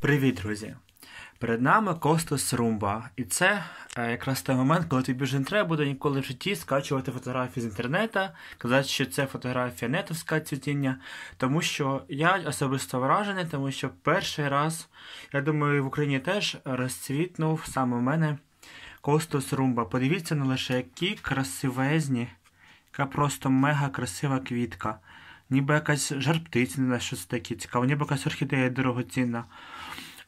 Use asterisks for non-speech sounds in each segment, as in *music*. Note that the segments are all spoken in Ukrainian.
Привіт, друзі! Перед нами Костас Румба, і це е, якраз той момент, коли тобі вже не треба буде ніколи в житті скачувати фотографії з інтернета, казати, що це фотографія нетовська цвітіння, тому що я особисто вражений, тому що перший раз, я думаю, в Україні теж розцвітнув саме в мене Костас Румба. Подивіться на лише які красивезні, яка просто мега красива квітка ніби якась жарптиця, щось таке цікаве, ніби якась орхідея дорогоцінна.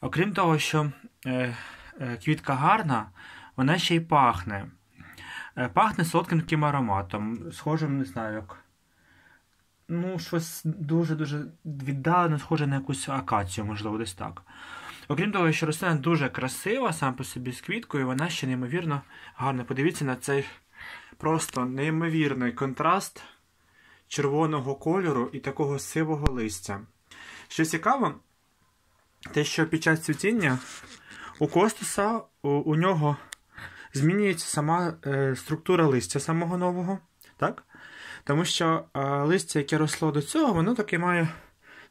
Окрім того, що е, е, квітка гарна, вона ще й пахне. Е, пахне солодким таким ароматом, схожим, не знаю, як. Ну, щось дуже-дуже віддалено, схоже на якусь акацію, можливо, десь так. Окрім того, що рослина дуже красива, сам по собі з квіткою, вона ще неймовірно гарна. Подивіться на цей просто неймовірний контраст червоного кольору і такого сивого листя. Що цікаво, те, що під час цвітіння у костуса у, у нього змінюється сама е, структура листя самого нового. так? Тому що е, листя, яке росло до цього, воно таке має,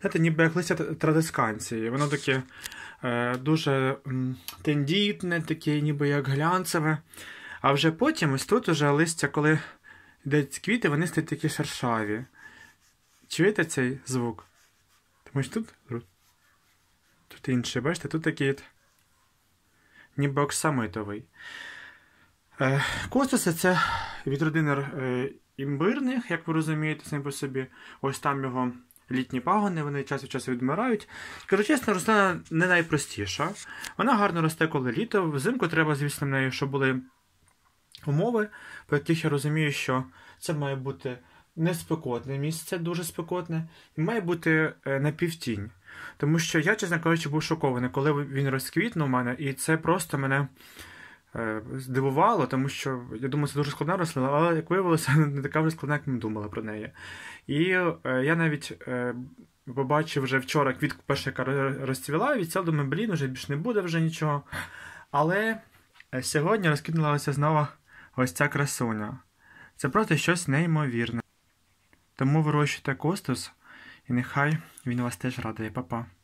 знаєте, ніби як листя традисканції. Воно таке е, дуже тендітне, таке ніби як глянцеве. А вже потім ось тут уже листя, коли де квіти вони стають такі шершаві. Чуєте цей звук? Тому що тут Тут інший, бачите, тут такий ніби оксамитовий. Е, Костуси це від родини е, імбирних, як ви розумієте, самі по собі. Ось там його літні пагони, вони час від часу відмирають. Кажу чесно, рослина не найпростіша. Вона гарно росте, коли літо. Взимку треба, звісно, в неї, щоб були умови, по яких я розумію, що це має бути не спекотне місце, дуже спекотне, і має бути е, напівтінь. Тому що я, чесно кажучи, був шокований, коли він розквітнув у мене, і це просто мене е, здивувало, тому що я думаю, це дуже складна рослина, але як виявилося, *laughs* не така вже складна, як ми думали про неї. І е, я навіть. Побачив вже вчора квітку перша, яка розцвіла, і відсел думаю, блін, вже більш не буде вже нічого. Але сьогодні розкинулася знову ось ця красуня. Це просто щось неймовірне. Тому вирощуйте костус, і нехай він вас теж радує, папа. па